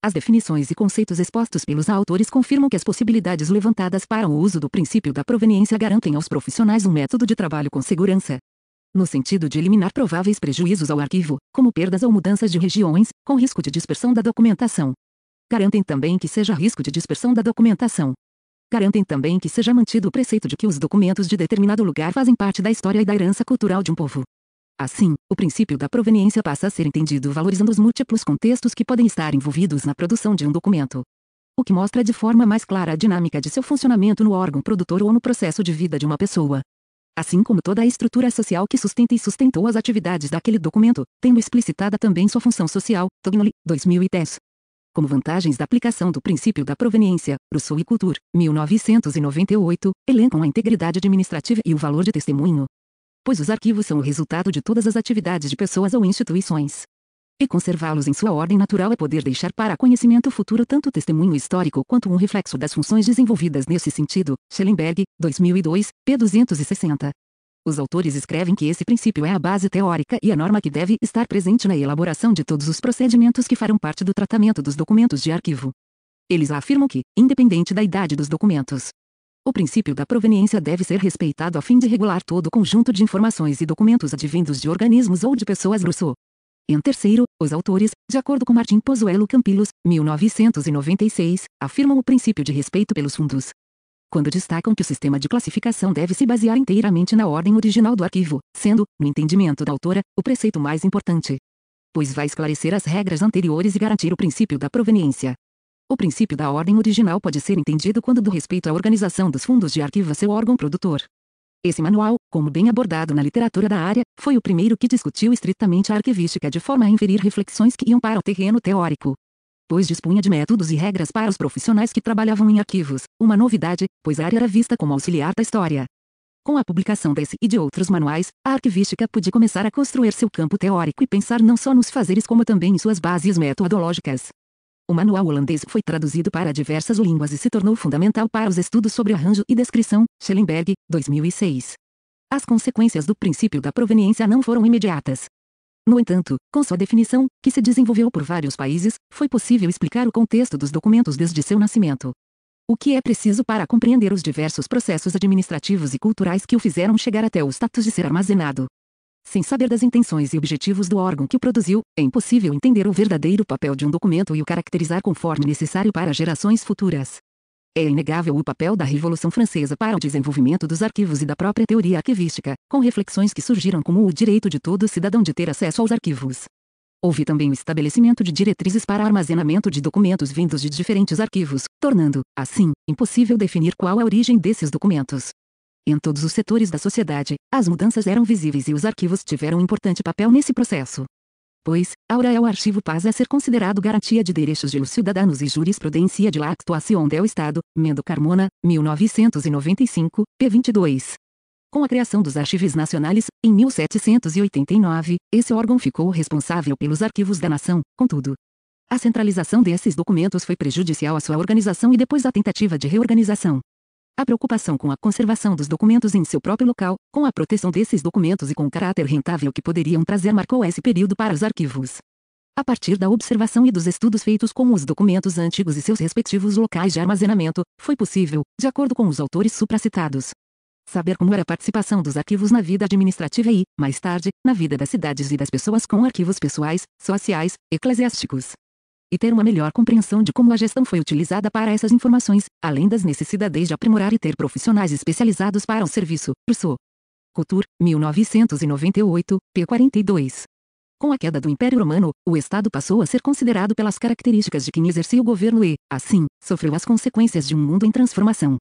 As definições e conceitos expostos pelos autores confirmam que as possibilidades levantadas para o uso do princípio da proveniência garantem aos profissionais um método de trabalho com segurança. No sentido de eliminar prováveis prejuízos ao arquivo, como perdas ou mudanças de regiões, com risco de dispersão da documentação. Garantem também que seja risco de dispersão da documentação. Garantem também que seja mantido o preceito de que os documentos de determinado lugar fazem parte da história e da herança cultural de um povo. Assim, o princípio da proveniência passa a ser entendido valorizando os múltiplos contextos que podem estar envolvidos na produção de um documento. O que mostra de forma mais clara a dinâmica de seu funcionamento no órgão produtor ou no processo de vida de uma pessoa. Assim como toda a estrutura social que sustenta e sustentou as atividades daquele documento, tendo explicitada também sua função social, Tognoli, 2010. Como vantagens da aplicação do princípio da proveniência, Rousseau e Couture, 1998, elencam a integridade administrativa e o valor de testemunho, pois os arquivos são o resultado de todas as atividades de pessoas ou instituições. E conservá-los em sua ordem natural é poder deixar para conhecimento futuro tanto testemunho histórico quanto um reflexo das funções desenvolvidas nesse sentido. Schellenberg, 2002, p. 260. Os autores escrevem que esse princípio é a base teórica e a norma que deve estar presente na elaboração de todos os procedimentos que farão parte do tratamento dos documentos de arquivo. Eles afirmam que, independente da idade dos documentos, o princípio da proveniência deve ser respeitado a fim de regular todo o conjunto de informações e documentos advindos de organismos ou de pessoas Rousseau. Em terceiro, os autores, de acordo com Martin Pozuelo Campilos, 1996, afirmam o princípio de respeito pelos fundos. Quando destacam que o sistema de classificação deve se basear inteiramente na ordem original do arquivo, sendo, no entendimento da autora, o preceito mais importante. Pois vai esclarecer as regras anteriores e garantir o princípio da proveniência. O princípio da ordem original pode ser entendido quando do respeito à organização dos fundos de arquivo a seu órgão produtor. Esse manual, como bem abordado na literatura da área, foi o primeiro que discutiu estritamente a arquivística de forma a inferir reflexões que iam para o terreno teórico. Pois dispunha de métodos e regras para os profissionais que trabalhavam em arquivos, uma novidade, pois a área era vista como auxiliar da história. Com a publicação desse e de outros manuais, a arquivística pôde começar a construir seu campo teórico e pensar não só nos fazeres como também em suas bases metodológicas. O manual holandês foi traduzido para diversas línguas e se tornou fundamental para os estudos sobre arranjo e descrição, Schellenberg, 2006. As consequências do princípio da proveniência não foram imediatas. No entanto, com sua definição, que se desenvolveu por vários países, foi possível explicar o contexto dos documentos desde seu nascimento. O que é preciso para compreender os diversos processos administrativos e culturais que o fizeram chegar até o status de ser armazenado. Sem saber das intenções e objetivos do órgão que o produziu, é impossível entender o verdadeiro papel de um documento e o caracterizar conforme necessário para gerações futuras. É inegável o papel da Revolução Francesa para o desenvolvimento dos arquivos e da própria teoria arquivística, com reflexões que surgiram como o direito de todo cidadão de ter acesso aos arquivos. Houve também o estabelecimento de diretrizes para armazenamento de documentos vindos de diferentes arquivos, tornando, assim, impossível definir qual a origem desses documentos. Em todos os setores da sociedade, as mudanças eram visíveis e os arquivos tiveram um importante papel nesse processo. Pois, aura é o arquivo paz a ser considerado garantia de direitos de los cidadãos e jurisprudência de la actuación del Estado, Mendo Carmona, 1995, p. 22. Com a criação dos Arquivos Nacionais, em 1789, esse órgão ficou responsável pelos arquivos da nação, contudo. A centralização desses documentos foi prejudicial à sua organização e depois a tentativa de reorganização a preocupação com a conservação dos documentos em seu próprio local, com a proteção desses documentos e com o caráter rentável que poderiam trazer marcou esse período para os arquivos. A partir da observação e dos estudos feitos com os documentos antigos e seus respectivos locais de armazenamento, foi possível, de acordo com os autores supracitados, saber como era a participação dos arquivos na vida administrativa e, mais tarde, na vida das cidades e das pessoas com arquivos pessoais, sociais, eclesiásticos e ter uma melhor compreensão de como a gestão foi utilizada para essas informações, além das necessidades de aprimorar e ter profissionais especializados para o serviço. Rousseau. Couture, 1998, p. 42. Com a queda do Império Romano, o Estado passou a ser considerado pelas características de quem exercia o governo e, assim, sofreu as consequências de um mundo em transformação.